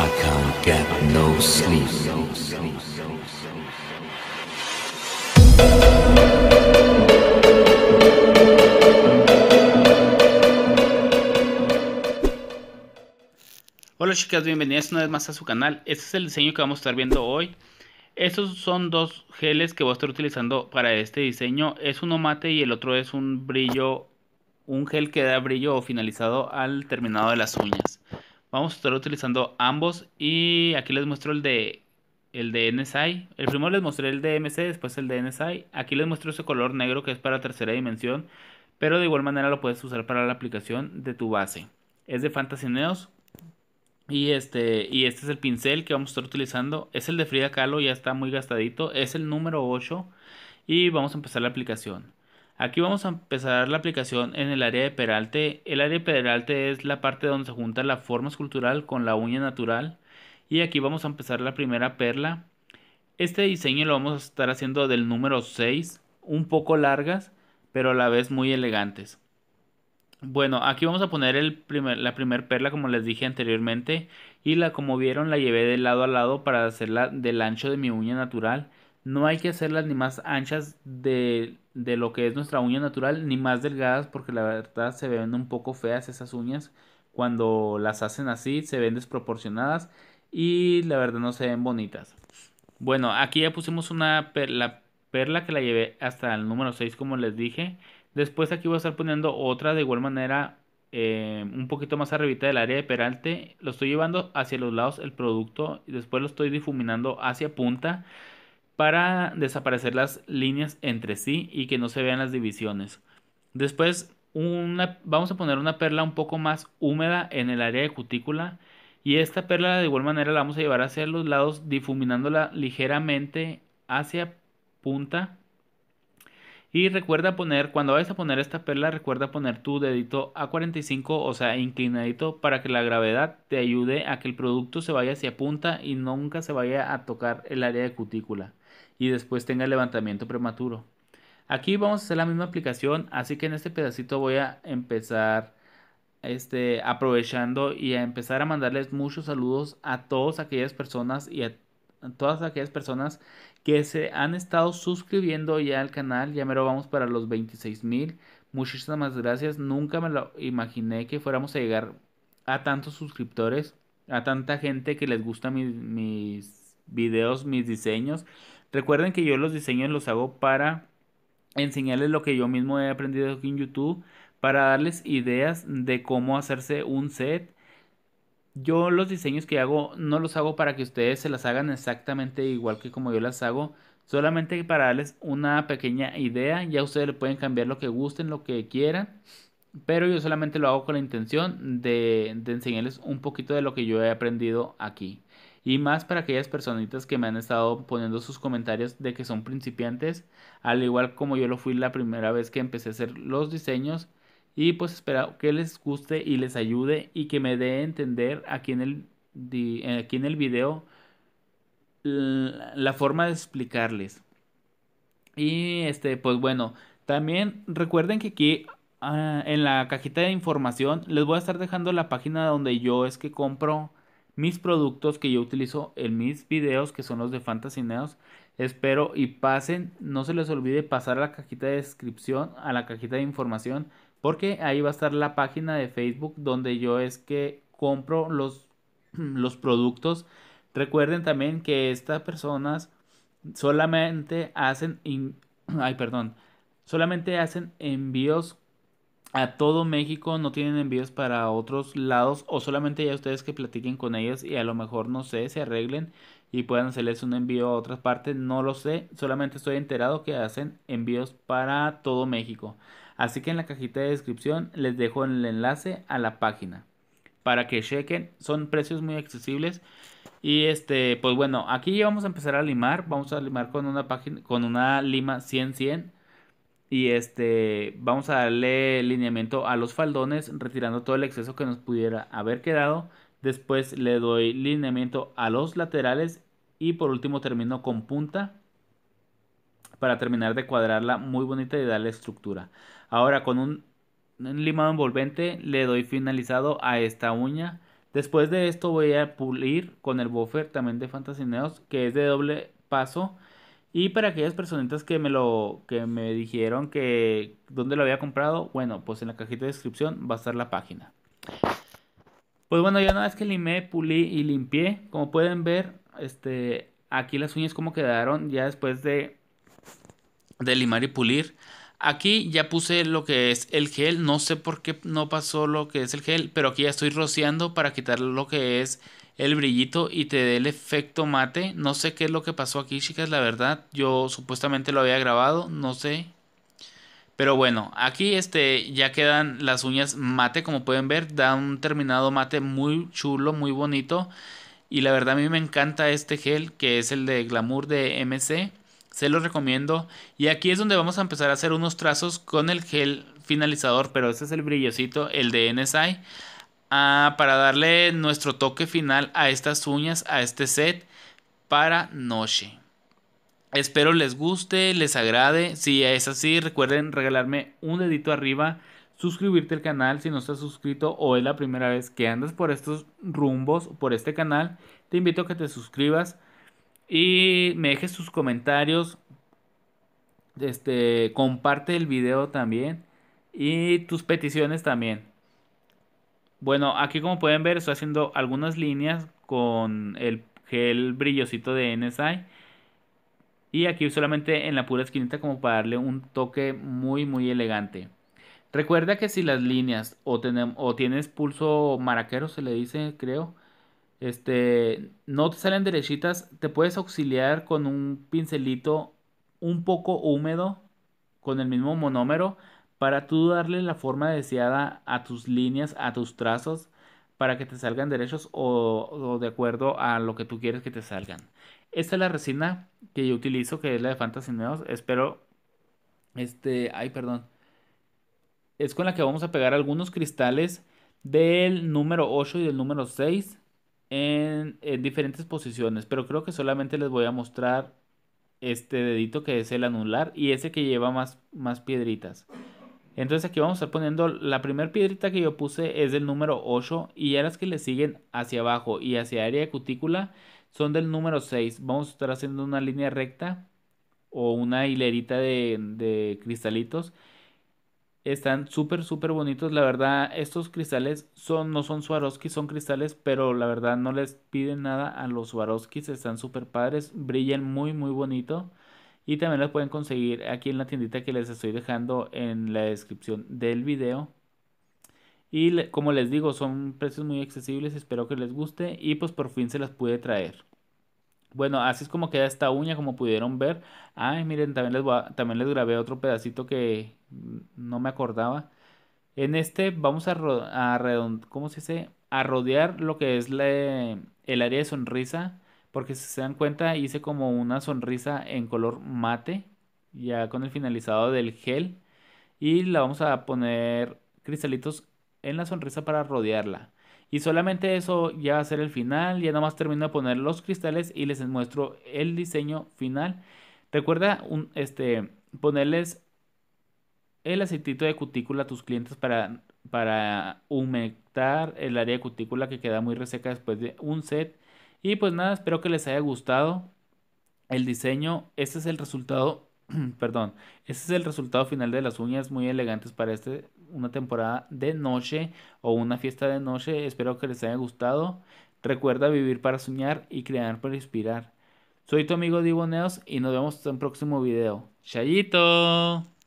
I can't get no sleep. Hola chicas, bienvenidas una vez más a su canal. Este es el diseño que vamos a estar viendo hoy. Estos son dos geles que voy a estar utilizando para este diseño. Es uno mate y el otro es un brillo, un gel que da brillo finalizado al terminado de las uñas. Vamos a estar utilizando ambos y aquí les muestro el de el de NSI. El primero les mostré el de MC, después el de NSI. Aquí les muestro ese color negro que es para tercera dimensión, pero de igual manera lo puedes usar para la aplicación de tu base. Es de Fantasy Neos. Y este, y este es el pincel que vamos a estar utilizando. Es el de Frida Kahlo, ya está muy gastadito. Es el número 8. Y vamos a empezar la aplicación. Aquí vamos a empezar la aplicación en el área de peralte. El área de peralte es la parte donde se junta la forma escultural con la uña natural. Y aquí vamos a empezar la primera perla. Este diseño lo vamos a estar haciendo del número 6, un poco largas, pero a la vez muy elegantes. Bueno, aquí vamos a poner el primer, la primera perla como les dije anteriormente y la como vieron la llevé de lado a lado para hacerla del ancho de mi uña natural no hay que hacerlas ni más anchas de, lo que es nuestra uña natural, ni más delgadas, porque la verdad se ven un poco feas esas uñas. Cuando las hacen así, se ven desproporcionadas y la verdad no se ven bonitas. Bueno, aquí ya pusimos una perla, perla que la llevé hasta el número 6, como les dije. Después aquí voy a estar poniendo otra de igual manera, eh, un poquito más arribita del área de peralte. Lo estoy llevando hacia los lados el producto y después lo estoy difuminando hacia punta para desaparecer las líneas entre sí y que no se vean las divisiones. Después una, vamos a poner una perla un poco más húmeda en el área de cutícula y esta perla de igual manera la vamos a llevar hacia los lados difuminándola ligeramente hacia punta. Y recuerda poner, cuando vayas a poner esta perla, recuerda poner tu dedito a 45, o sea, inclinadito, para que la gravedad te ayude a que el producto se vaya hacia punta y nunca se vaya a tocar el área de cutícula y después tenga levantamiento prematuro. Aquí vamos a hacer la misma aplicación, así que en este pedacito voy a empezar este, aprovechando y a empezar a mandarles muchos saludos a todas aquellas personas y a todas aquellas personas que se han estado suscribiendo ya al canal. Ya me lo vamos para los 26 mil. Muchísimas gracias. Nunca me lo imaginé que fuéramos a llegar a tantos suscriptores, a tanta gente que les gusta mis videos, mis diseños. Recuerden que yo los diseños los hago para enseñarles lo que yo mismo he aprendido aquí en YouTube, para darles ideas de cómo hacerse un set. Yo los diseños que hago no los hago para que ustedes se las hagan exactamente igual que como yo las hago, solamente para darles una pequeña idea, ya ustedes le pueden cambiar lo que gusten, lo que quieran pero yo solamente lo hago con la intención de, enseñarles un poquito de lo que yo he aprendido aquí. Y más para aquellas personitas que me han estado poniendo sus comentarios de que son principiantes, al igual como yo lo fui la primera vez que empecé a hacer los diseños. Y pues espero que les guste y les ayude y que me dé a entender aquí en el, eh, aquí en el video la forma de explicarles. Y este, pues bueno, también recuerden que aquí Ah, en la cajita de información les voy a estar dejando la página donde yo es que compro mis productos que yo utilizo en mis videos, que son los de Fantasy Neos. Espero y pasen, no se les olvide pasar a la cajita de descripción, a la cajita de información, porque ahí va a estar la página de Facebook donde yo es que compro los, los productos. Recuerden también que estas personas solamente hacen, ay, perdón, solamente hacen envíos a todo México, no tienen envíos para otros lados o solamente ya ustedes que platiquen con ellos y a lo mejor no sé, se arreglen y puedan hacerles un envío a otras partes, no lo sé, solamente estoy enterado que hacen envíos para todo México. Así que en la cajita de descripción les dejo el enlace a la página para que chequen, son precios muy accesibles y este, pues bueno, aquí ya vamos a empezar a limar, vamos a limar con una página con una lima 100 100 y este, vamos a darle lineamiento a los faldones, retirando todo el exceso que nos pudiera haber quedado. Después le doy lineamiento a los laterales y por último termino con punta para terminar de cuadrarla muy bonita y darle estructura. Ahora con un, limado envolvente le doy finalizado a esta uña. Después de esto voy a pulir con el buffer también de Fantasy que es de doble paso y para aquellas personitas que me lo que me dijeron que dónde lo había comprado, bueno, pues en la cajita de descripción va a estar la página. Pues bueno, ya una vez que limé, pulí y limpié, como pueden ver, este aquí las uñas como quedaron ya después de de limar y pulir. Aquí ya puse lo que es el gel, no sé por qué no pasó lo que es el gel, pero aquí ya estoy rociando para quitar lo que es el brillito y te dé el efecto mate. No sé qué es lo que pasó aquí, chicas, la verdad. Yo supuestamente lo había grabado, no sé. Pero bueno, aquí este, ya quedan las uñas mate, como pueden ver. Da un terminado mate muy chulo, muy bonito. Y la verdad a mí me encanta este gel, que es el de Glamour de MC. Se lo recomiendo. Y aquí es donde vamos a empezar a hacer unos trazos con el gel finalizador. Pero este es el brillocito, el de NSI. Ah, para darle nuestro toque final a estas uñas, a este set para noche. Espero les guste, les agrade. Si es así, recuerden regalarme un dedito arriba, suscribirte al canal si no estás suscrito o es la primera vez que andas por estos rumbos, por este canal. Te invito a que te suscribas y me dejes tus comentarios. Este, comparte el video también y tus peticiones también. Bueno, aquí como pueden ver estoy haciendo algunas líneas con el gel brillosito de NSI. Y aquí solamente en la pura esquinita como para darle un toque muy muy elegante. Recuerda que si las líneas o, tienes pulso maraquero se le dice creo. Este, no te salen derechitas, te puedes auxiliar con un pincelito un poco húmedo con el mismo monómero para tú darle la forma deseada a tus líneas, a tus trazos, para que te salgan derechos o, de acuerdo a lo que tú quieres que te salgan. Esta es la resina que yo utilizo, que es la de Fantasy Neos. Espero, este, ay, perdón. Es con la que vamos a pegar algunos cristales del número 8 y del número 6 en, diferentes posiciones. Pero creo que solamente les voy a mostrar este dedito que es el anular y ese que lleva más, más piedritas. Entonces aquí vamos a estar poniendo la primera piedrita que yo puse es del número 8 y ya las que le siguen hacia abajo y hacia área de cutícula son del número 6. Vamos a estar haciendo una línea recta o una hilerita de, cristalitos. Están súper, súper bonitos. La verdad, estos cristales son, no son Swarovski, son cristales, pero la verdad no les piden nada a los Swarovski. Están súper padres, brillan muy, muy bonito. Y también las pueden conseguir aquí en la tiendita que les estoy dejando en la descripción del video. Y como les digo, son precios muy accesibles, espero que les guste y pues por fin se las pude traer. Bueno, así es como queda esta uña, como pudieron ver. Ay, miren, también les, también les grabé otro pedacito que no me acordaba. En este vamos a, a, se a rodear lo que es el área de sonrisa porque si se dan cuenta hice como una sonrisa en color mate, ya con el finalizado del gel. Y la vamos a poner cristalitos en la sonrisa para rodearla. Y solamente eso ya va a ser el final. Ya más termino de poner los cristales y les muestro el diseño final. Recuerda un, este, ponerles el aceitito de cutícula a tus clientes para, para humectar el área de cutícula que queda muy reseca después de un set y pues nada, espero que les haya gustado el diseño. Este es el resultado, perdón, este es el resultado final de las uñas muy elegantes para este, una temporada de noche o una fiesta de noche. Espero que les haya gustado. Recuerda vivir para soñar y crear para inspirar. Soy tu amigo Diboneos y nos vemos en un próximo video. ¡Chayito!